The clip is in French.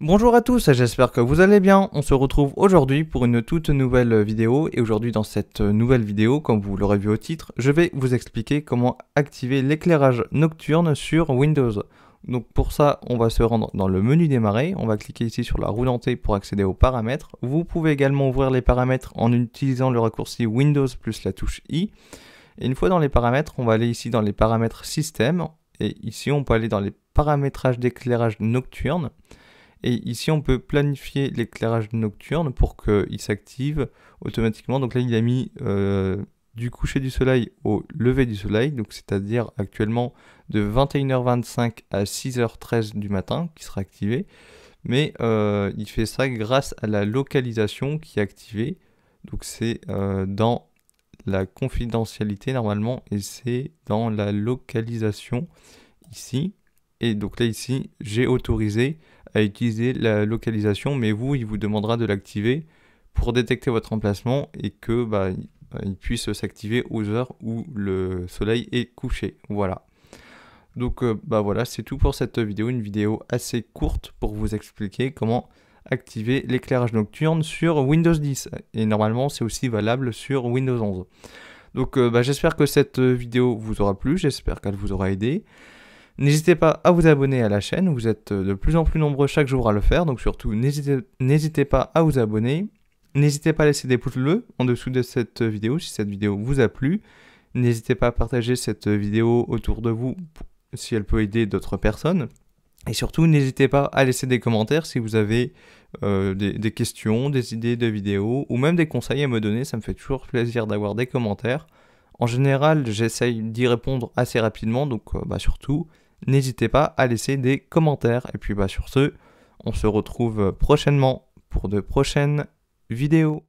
Bonjour à tous, j'espère que vous allez bien. On se retrouve aujourd'hui pour une toute nouvelle vidéo et aujourd'hui dans cette nouvelle vidéo, comme vous l'aurez vu au titre, je vais vous expliquer comment activer l'éclairage nocturne sur Windows. Donc pour ça, on va se rendre dans le menu démarrer, on va cliquer ici sur la roue dentée pour accéder aux paramètres. Vous pouvez également ouvrir les paramètres en utilisant le raccourci Windows plus la touche I. Et une fois dans les paramètres, on va aller ici dans les paramètres système, et ici on peut aller dans les paramétrages d'éclairage nocturne. Et ici, on peut planifier l'éclairage nocturne pour qu'il s'active automatiquement. Donc là, il a mis euh, du coucher du soleil au lever du soleil, donc c'est-à-dire actuellement de 21h25 à 6h13 du matin qui sera activé. Mais euh, il fait ça grâce à la localisation qui est activée. Donc c'est euh, dans la confidentialité normalement et c'est dans la localisation ici. Et donc là ici, j'ai autorisé à utiliser la localisation, mais vous, il vous demandera de l'activer pour détecter votre emplacement et que bah, euh, il puisse s'activer aux heures où le soleil est couché. Voilà. Donc euh, bah voilà, c'est tout pour cette vidéo, une vidéo assez courte pour vous expliquer comment activer l'éclairage nocturne sur Windows 10. Et normalement, c'est aussi valable sur Windows 11. Donc euh, bah, j'espère que cette vidéo vous aura plu, j'espère qu'elle vous aura aidé. N'hésitez pas à vous abonner à la chaîne, vous êtes de plus en plus nombreux chaque jour à le faire, donc surtout n'hésitez pas à vous abonner. N'hésitez pas à laisser des pouces bleus en dessous de cette vidéo si cette vidéo vous a plu. N'hésitez pas à partager cette vidéo autour de vous si elle peut aider d'autres personnes. Et surtout, n'hésitez pas à laisser des commentaires si vous avez euh, des, questions, des idées de vidéos ou même des conseils à me donner. Ça me fait toujours plaisir d'avoir des commentaires. En général, j'essaye d'y répondre assez rapidement, donc euh, bah, surtout, n'hésitez pas à laisser des commentaires. Et puis bah, sur ce, on se retrouve prochainement pour de prochaines vidéo.